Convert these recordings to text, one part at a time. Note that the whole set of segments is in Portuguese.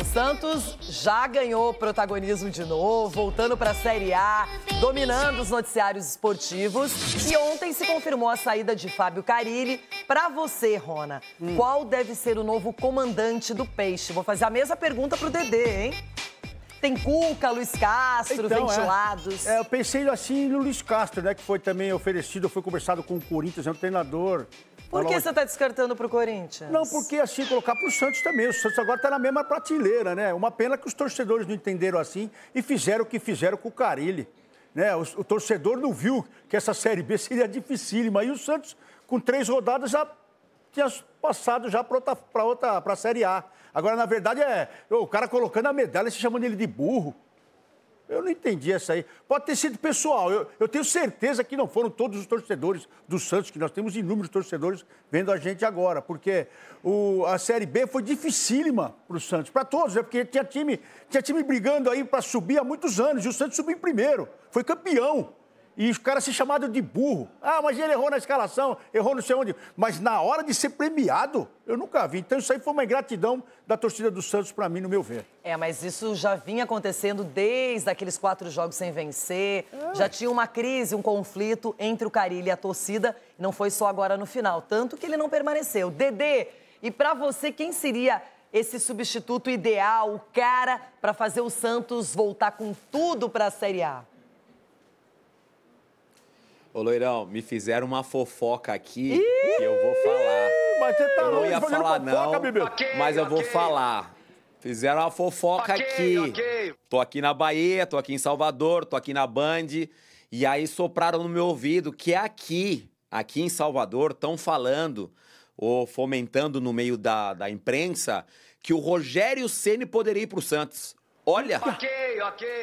O Santos já ganhou protagonismo de novo, voltando para a Série A, dominando os noticiários esportivos. E ontem se confirmou a saída de Fábio Carilli. Para você, Rona, hum. qual deve ser o novo comandante do Peixe? Vou fazer a mesma pergunta para o Dedê, hein? Tem Cuca, Luiz Castro, então, é. ventilados. É, é, eu pensei assim no Luiz Castro, né? Que foi também oferecido, foi conversado com o Corinthians, é um treinador por que você está descartando para o Corinthians? Não, porque assim, colocar para o Santos também. O Santos agora está na mesma prateleira, né? Uma pena que os torcedores não entenderam assim e fizeram o que fizeram com o Carilli. Né? O, o torcedor não viu que essa Série B seria dificílima. E o Santos, com três rodadas, já tinha passado já para outra, para a Série A. Agora, na verdade, é o cara colocando a medalha e se chamando ele de burro. Eu não entendi essa aí. Pode ter sido pessoal. Eu, eu, tenho certeza que não foram todos os torcedores do Santos, que nós temos inúmeros torcedores vendo a gente agora, porque o, a Série B foi dificílima para o Santos, para todos, né? porque tinha time, tinha time brigando aí para subir há muitos anos, e o Santos subiu em primeiro, foi campeão. E os caras se chamaram de burro. Ah, mas ele errou na escalação, errou não sei onde. Mas na hora de ser premiado, eu nunca vi. Então isso aí foi uma ingratidão da torcida do Santos para mim, no meu ver. É, mas isso já vinha acontecendo desde aqueles quatro jogos sem vencer. É. Já tinha uma crise, um conflito entre o Carilho e a torcida. Não foi só agora no final. Tanto que ele não permaneceu. Dedê, e para você, quem seria esse substituto ideal, o cara, para fazer o Santos voltar com tudo para a Série A? Ô, Loirão, me fizeram uma fofoca aqui que eu vou falar. Mas você tá eu não ia falar, fofoca, não, bebê. Okay, mas eu okay. vou falar. Fizeram uma fofoca okay, aqui. Tô aqui na Bahia, tô aqui em Salvador, tô aqui na Band. E aí sopraram no meu ouvido que é aqui, aqui em Salvador, estão falando ou fomentando no meio da, da imprensa que o Rogério Ceni poderia ir pro Santos. Olha.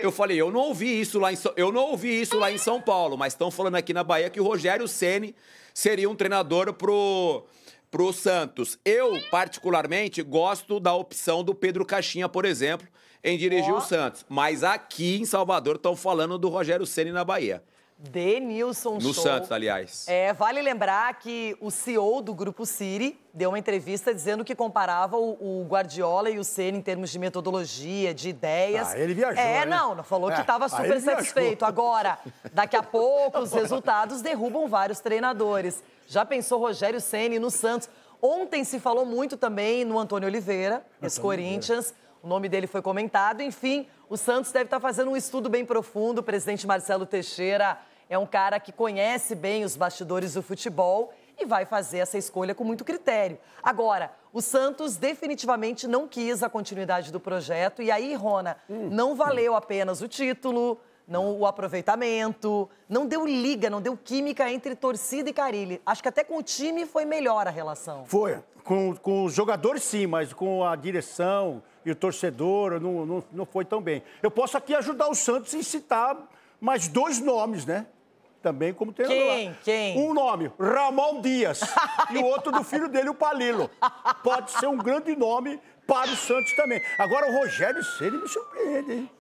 Eu falei, eu não ouvi isso lá em eu não ouvi isso lá em São Paulo, mas estão falando aqui na Bahia que o Rogério Ceni seria um treinador pro pro Santos. Eu particularmente gosto da opção do Pedro Caixinha, por exemplo, em dirigir oh. o Santos, mas aqui em Salvador estão falando do Rogério Ceni na Bahia. Denilson No Show. Santos, aliás. É, vale lembrar que o CEO do Grupo Siri deu uma entrevista dizendo que comparava o, o Guardiola e o Senna em termos de metodologia, de ideias. Ah, ele viajou, É, não, falou é, que estava super satisfeito. Agora, daqui a pouco, os resultados derrubam vários treinadores. Já pensou Rogério Senna no Santos? Ontem se falou muito também no Antônio Oliveira, ex-Corinthians. O nome dele foi comentado. Enfim, o Santos deve estar fazendo um estudo bem profundo. O presidente Marcelo Teixeira é um cara que conhece bem os bastidores do futebol e vai fazer essa escolha com muito critério. Agora, o Santos definitivamente não quis a continuidade do projeto. E aí, Rona, hum. não valeu apenas o título, não o aproveitamento, não deu liga, não deu química entre torcida e Carilli. Acho que até com o time foi melhor a relação. Foi. Com, com os jogadores, sim, mas com a direção e o torcedor, não, não, não foi tão bem. Eu posso aqui ajudar o Santos em citar mais dois nomes, né? Também como treinador. Quem? Lá. Quem? Um nome, Ramon Dias. e o outro do filho dele, o Palilo. Pode ser um grande nome para o Santos também. Agora, o Rogério Ceni me surpreende, hein?